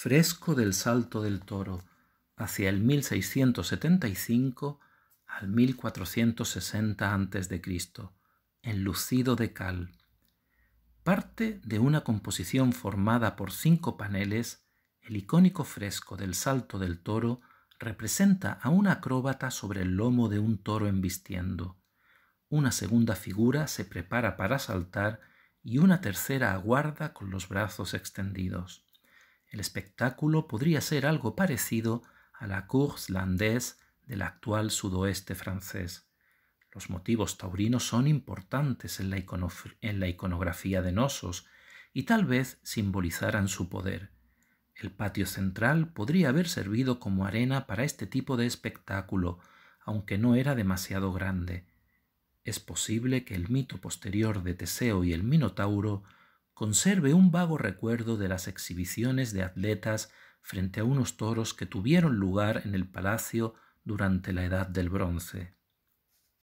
fresco del salto del toro hacia el 1675 al 1460 a.C., enlucido de cal. Parte de una composición formada por cinco paneles, el icónico fresco del salto del toro representa a un acróbata sobre el lomo de un toro embistiendo. Una segunda figura se prepara para saltar y una tercera aguarda con los brazos extendidos. El espectáculo podría ser algo parecido a la course landais del actual sudoeste francés. Los motivos taurinos son importantes en la, en la, iconografía de Nosos y tal vez simbolizaran su poder. El patio central podría haber servido como arena para este tipo de espectáculo, aunque no era demasiado grande. Es posible que el mito posterior de Teseo y el Minotauro conserve un vago recuerdo de las exhibiciones de atletas frente a unos toros que tuvieron lugar en el palacio durante la Edad del Bronce.